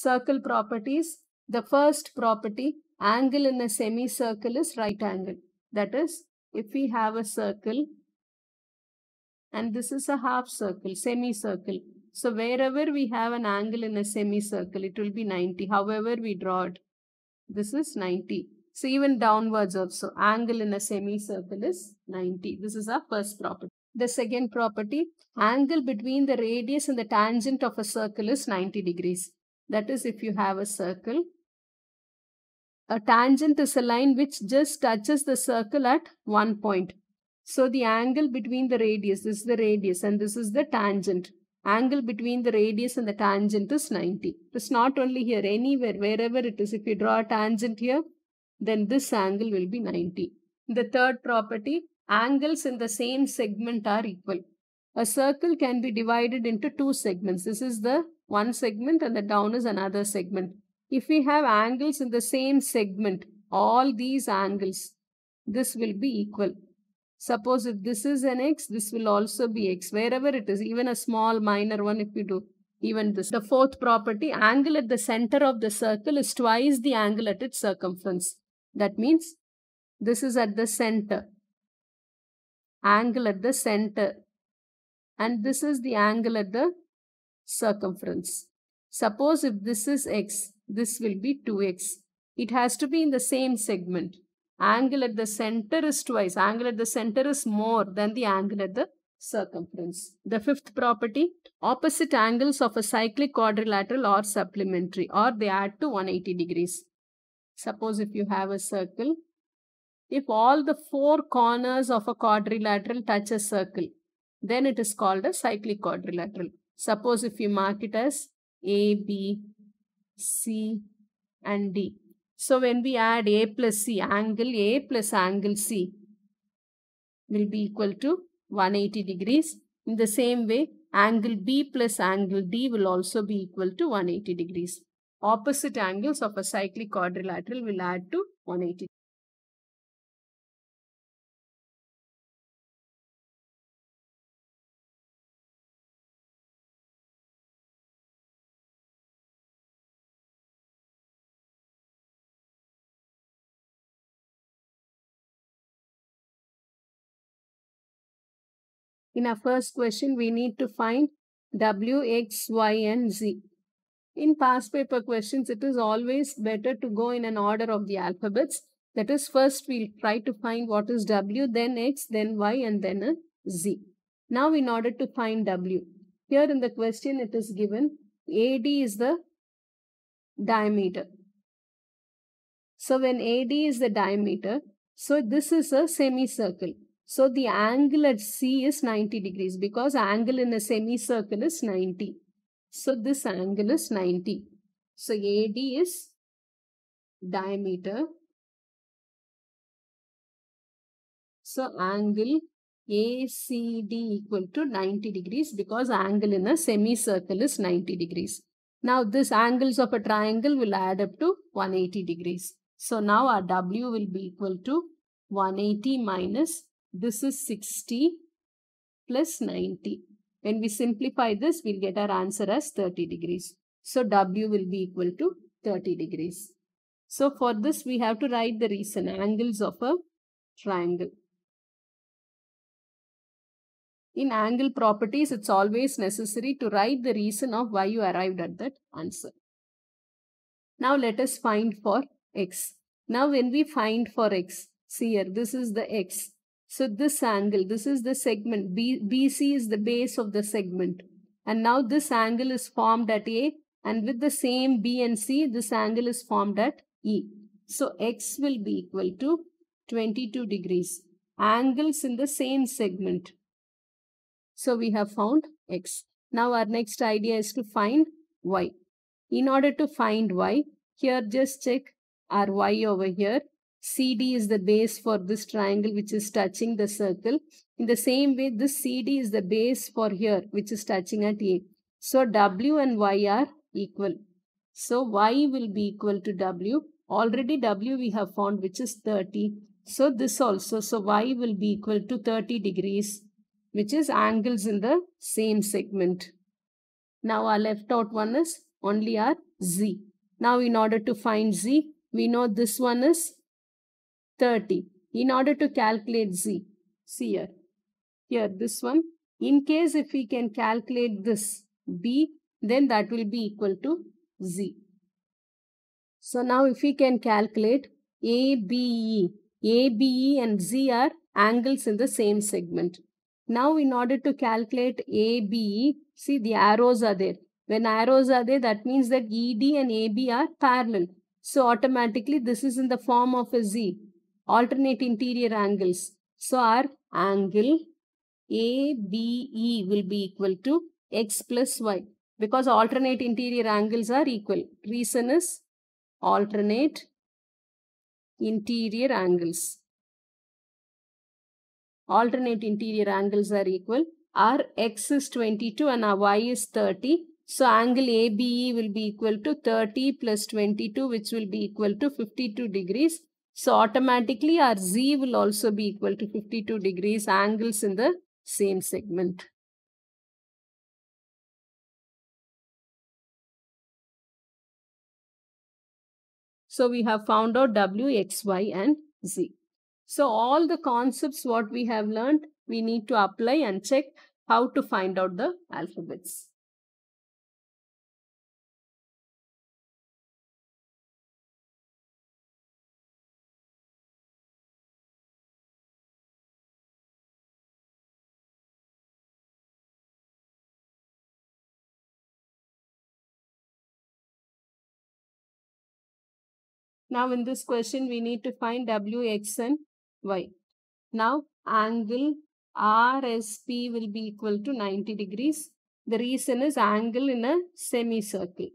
circle properties, the first property, angle in a semicircle is right angle. That is, if we have a circle and this is a half circle, semicircle. So wherever we have an angle in a semicircle, it will be 90. However we draw it, this is 90. So even downwards also, angle in a semicircle is 90. This is our first property. The second property, angle between the radius and the tangent of a circle is 90 degrees. That is if you have a circle. A tangent is a line which just touches the circle at one point. So the angle between the radius, this is the radius and this is the tangent. Angle between the radius and the tangent is 90. It's not only here, anywhere, wherever it is. If you draw a tangent here, then this angle will be 90. The third property, angles in the same segment are equal. A circle can be divided into two segments. This is the one segment and the down is another segment. If we have angles in the same segment, all these angles, this will be equal. Suppose if this is an x, this will also be x. Wherever it is, even a small minor one if you do, even this. The fourth property, angle at the center of the circle is twice the angle at its circumference. That means this is at the center. Angle at the center. And this is the angle at the circumference. Suppose if this is x, this will be 2x. It has to be in the same segment. Angle at the center is twice. Angle at the center is more than the angle at the circumference. The fifth property, opposite angles of a cyclic quadrilateral are supplementary or they add to 180 degrees. Suppose if you have a circle, if all the four corners of a quadrilateral touch a circle, then it is called a cyclic quadrilateral. Suppose if you mark it as A, B, C and D. So when we add A plus C, angle A plus angle C will be equal to 180 degrees. In the same way, angle B plus angle D will also be equal to 180 degrees. Opposite angles of a cyclic quadrilateral will add to 180. In our first question, we need to find W, X, Y and Z. In past paper questions, it is always better to go in an order of the alphabets. That is, first we'll try to find what is W, then X, then Y and then a Z. Now in order to find W, here in the question it is given AD is the diameter. So when AD is the diameter, so this is a semicircle. So the angle at C is 90 degrees because angle in a semicircle is 90. So this angle is 90. So AD is diameter. So angle ACD equal to 90 degrees because angle in a semicircle is 90 degrees. Now this angles of a triangle will add up to 180 degrees. So now our W will be equal to 180 minus this is 60 plus 90. When we simplify this, we'll get our answer as 30 degrees. So W will be equal to 30 degrees. So for this, we have to write the reason, angles of a triangle. In angle properties, it's always necessary to write the reason of why you arrived at that answer. Now let us find for x. Now when we find for x, see here, this is the x. So this angle, this is the segment. B, BC is the base of the segment. And now this angle is formed at A and with the same B and C, this angle is formed at E. So X will be equal to 22 degrees. Angles in the same segment. So we have found X. Now our next idea is to find Y. In order to find Y, here just check our Y over here CD is the base for this triangle which is touching the circle. In the same way, this CD is the base for here which is touching at A. So W and Y are equal. So Y will be equal to W. Already W we have found which is 30. So this also, so Y will be equal to 30 degrees which is angles in the same segment. Now our left out one is only our Z. Now in order to find Z, we know this one is 30 in order to calculate z. See here. Here, this one. In case if we can calculate this b, then that will be equal to z. So now if we can calculate ABE, ABE and Z are angles in the same segment. Now in order to calculate ABE, see the arrows are there. When arrows are there, that means that ED and AB are parallel. So automatically this is in the form of a Z alternate interior angles. So our angle ABE will be equal to x plus y because alternate interior angles are equal. Reason is alternate interior angles. Alternate interior angles are equal. Our x is 22 and our y is 30. So angle ABE will be equal to 30 plus 22 which will be equal to 52 degrees. So automatically our Z will also be equal to 52 degrees angles in the same segment. So we have found out W, X, Y and Z. So all the concepts what we have learned, we need to apply and check how to find out the alphabets. Now in this question, we need to find W, X and Y. Now angle RSP will be equal to 90 degrees. The reason is angle in a semicircle.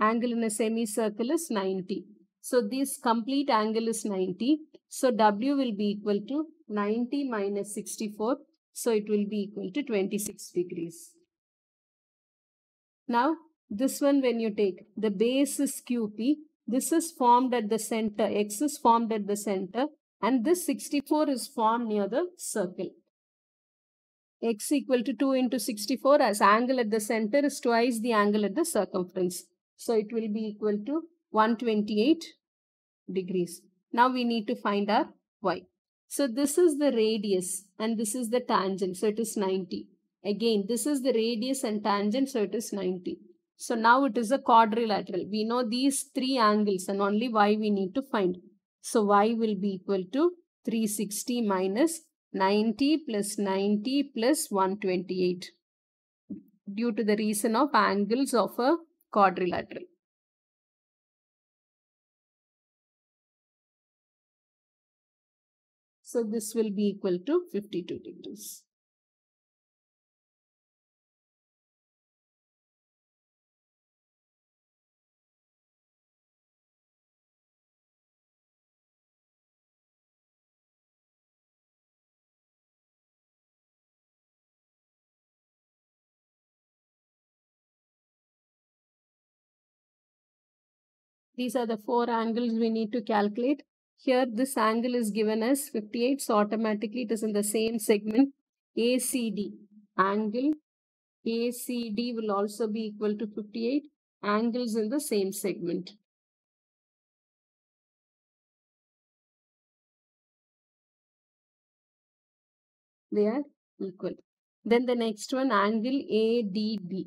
Angle in a semicircle is 90. So this complete angle is 90. So W will be equal to 90 minus 64. So it will be equal to 26 degrees. Now this one when you take the base is QP. This is formed at the center. X is formed at the center. And this 64 is formed near the circle. X equal to 2 into 64 as angle at the center is twice the angle at the circumference. So it will be equal to 128 degrees. Now we need to find our y. So this is the radius and this is the tangent. So it is 90. Again, this is the radius and tangent. So it is 90. So now it is a quadrilateral. We know these three angles and only y we need to find. So y will be equal to 360 minus 90 plus 90 plus 128 due to the reason of angles of a quadrilateral. So this will be equal to 52 degrees. These are the four angles we need to calculate. Here, this angle is given as 58, so automatically it is in the same segment ACD. Angle ACD will also be equal to 58 angles in the same segment. They are equal. Then the next one, angle ADB.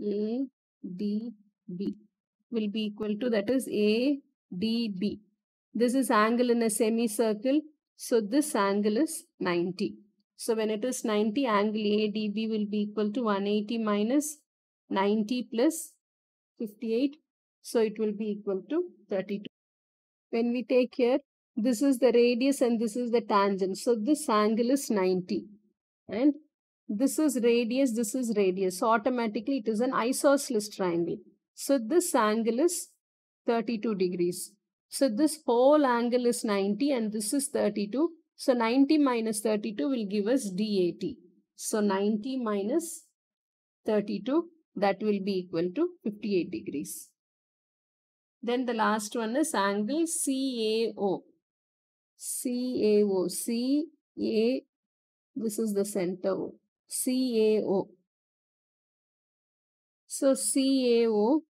ADB. B will be equal to that is A D B. This is angle in a semicircle. So this angle is 90. So when it is 90, angle ADB will be equal to 180 minus 90 plus 58. So it will be equal to 32. When we take here, this is the radius and this is the tangent. So this angle is 90. And this is radius, this is radius. So automatically it is an isosceles triangle. So this angle is 32 degrees. So this whole angle is 90 and this is 32. So 90 minus 32 will give us DAT. So 90 minus 32 that will be equal to 58 degrees. Then the last one is angle CAO. CAO, CA, this is the center CAO, so CAO,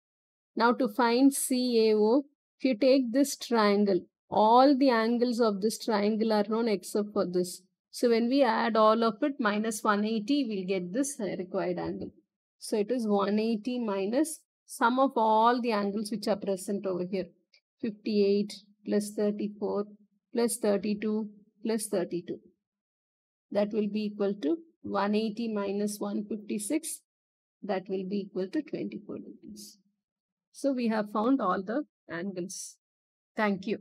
now to find CAO, if you take this triangle, all the angles of this triangle are known except for this. So when we add all of it minus 180, we'll get this required angle. So it is 180 minus sum of all the angles which are present over here. 58 plus 34 plus 32 plus 32. That will be equal to 180 minus 156 that will be equal to 24 degrees. So we have found all the angles. Thank you.